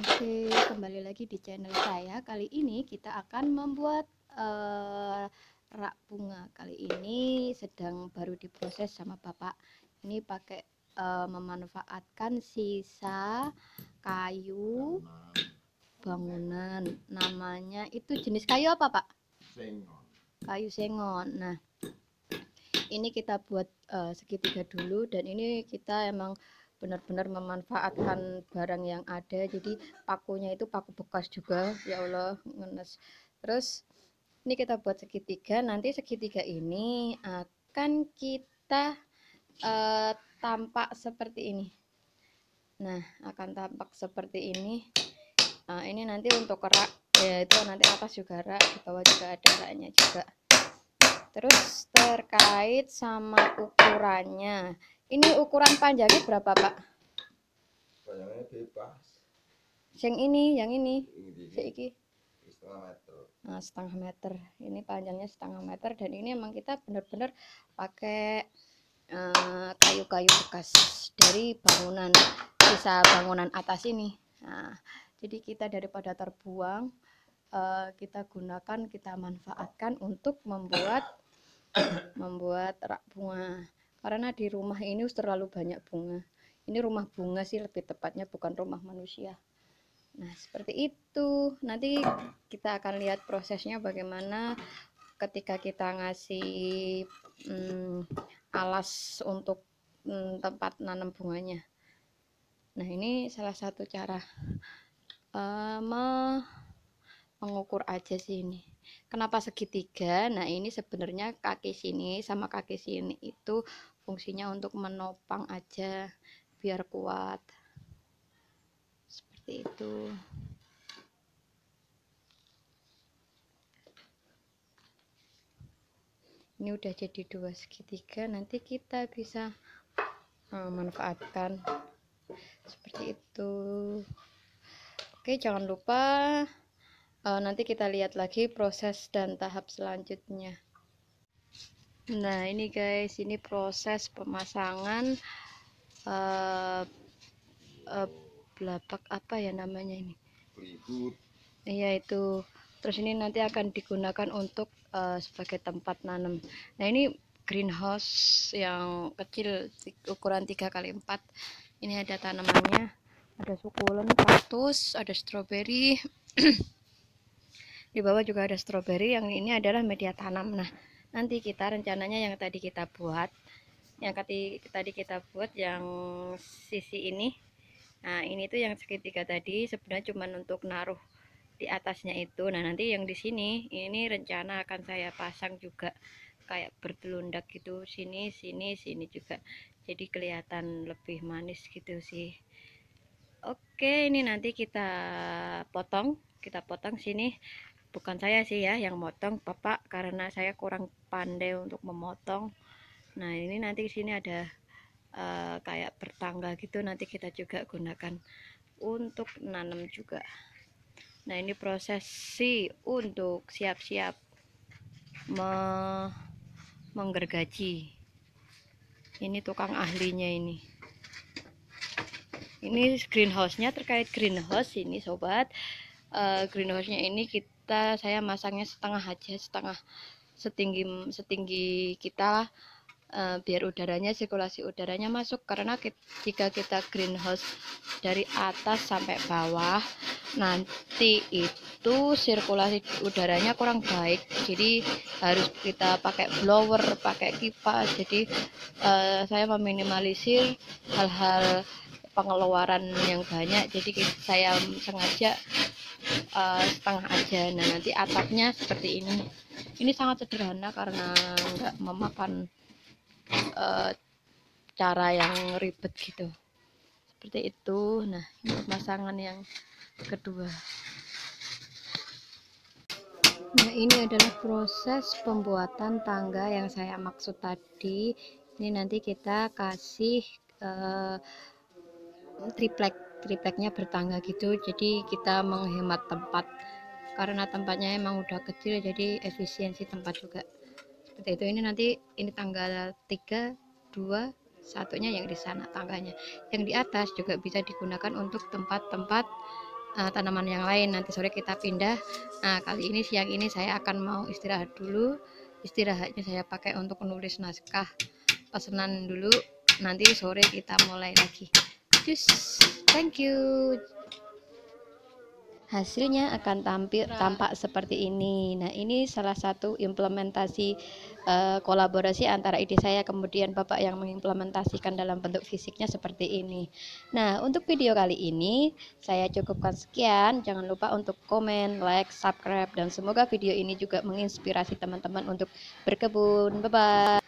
Oke, kembali lagi di channel saya. Kali ini kita akan membuat uh, rak bunga. Kali ini sedang baru diproses sama Bapak. Ini pakai uh, memanfaatkan sisa kayu bangunan. Namanya itu jenis kayu apa, Pak? Sengon. Kayu sengon. Nah, ini kita buat uh, segitiga dulu dan ini kita emang benar-benar memanfaatkan barang yang ada jadi pakunya itu paku bekas juga ya Allah ngenes terus ini kita buat segitiga nanti segitiga ini akan kita uh, tampak seperti ini nah akan tampak seperti ini nah, ini nanti untuk rak ya itu nanti atas juga rak di bawah juga ada raknya juga terus terkait sama ukurannya ini ukuran panjangnya berapa, Pak? Panjangnya bebas. Yang ini, yang ini. Ini ini. Setengah meter. Nah, setengah meter. Ini panjangnya setengah meter dan ini emang kita benar-benar pakai eh, kayu-kayu uh, bekas dari bangunan sisa bangunan atas ini. Nah, jadi kita daripada terbuang uh, kita gunakan, kita manfaatkan untuk membuat membuat rak bunga karena di rumah ini terlalu banyak bunga ini rumah bunga sih lebih tepatnya bukan rumah manusia nah seperti itu nanti kita akan lihat prosesnya bagaimana ketika kita ngasih hmm, alas untuk hmm, tempat nanam bunganya nah ini salah satu cara um, mengukur aja sih ini kenapa segitiga nah ini sebenarnya kaki sini sama kaki sini itu fungsinya untuk menopang aja biar kuat seperti itu ini udah jadi dua segitiga nanti kita bisa eh, manfaatkan seperti itu oke jangan lupa eh, nanti kita lihat lagi proses dan tahap selanjutnya nah ini guys ini proses pemasangan uh, uh, belapak apa ya namanya ini berikut iya itu terus ini nanti akan digunakan untuk uh, sebagai tempat nanam nah ini greenhouse yang kecil ukuran 3 kali 4 ini ada tanamannya ada sukulen kaktus ada stroberi di bawah juga ada stroberi yang ini adalah media tanam nah nanti kita rencananya yang tadi kita buat yang tadi kita buat yang sisi ini nah ini tuh yang segitiga tadi sebenarnya cuma untuk naruh di atasnya itu nah nanti yang di sini ini rencana akan saya pasang juga kayak bertelundak gitu sini sini sini juga jadi kelihatan lebih manis gitu sih oke ini nanti kita potong kita potong sini bukan saya sih ya yang motong bapak karena saya kurang pandai untuk memotong nah ini nanti di sini ada uh, kayak bertangga gitu nanti kita juga gunakan untuk nanam juga nah ini prosesi untuk siap-siap me menggergaji ini tukang ahlinya ini ini greenhouse-nya terkait greenhouse ini sobat uh, greenhouse-nya ini kita kita saya masangnya setengah aja setengah setinggi setinggi kita lah e, biar udaranya sirkulasi udaranya masuk karena kita, jika kita greenhouse dari atas sampai bawah nanti itu sirkulasi udaranya kurang baik jadi harus kita pakai blower pakai kipas jadi e, saya meminimalisir hal-hal pengeluaran yang banyak jadi saya sengaja Eh, setengah aja nah nanti atapnya seperti ini ini sangat sederhana karena nggak memakan uh, cara yang ribet gitu seperti itu nah ini pemasangan yang kedua nah ini adalah proses pembuatan tangga yang saya maksud tadi ini nanti kita kasih uh, triplek tripleknya bertangga gitu jadi kita menghemat tempat karena tempatnya emang udah kecil jadi efisiensi tempat juga seperti itu ini nanti ini tanggal 3 dua, satunya yang di sana tangganya yang di atas juga bisa digunakan untuk tempat-tempat uh, tanaman yang lain nanti sore kita pindah nah kali ini siang ini saya akan mau istirahat dulu istirahatnya saya pakai untuk menulis naskah pesanan dulu nanti sore kita mulai lagi Yes. Thank you. Hasilnya akan tampil tampak seperti ini. Nah, ini salah satu implementasi uh, kolaborasi antara ide saya kemudian Bapak yang mengimplementasikan dalam bentuk fisiknya seperti ini. Nah, untuk video kali ini saya cukupkan sekian. Jangan lupa untuk komen, like, subscribe dan semoga video ini juga menginspirasi teman-teman untuk berkebun. Bye bye.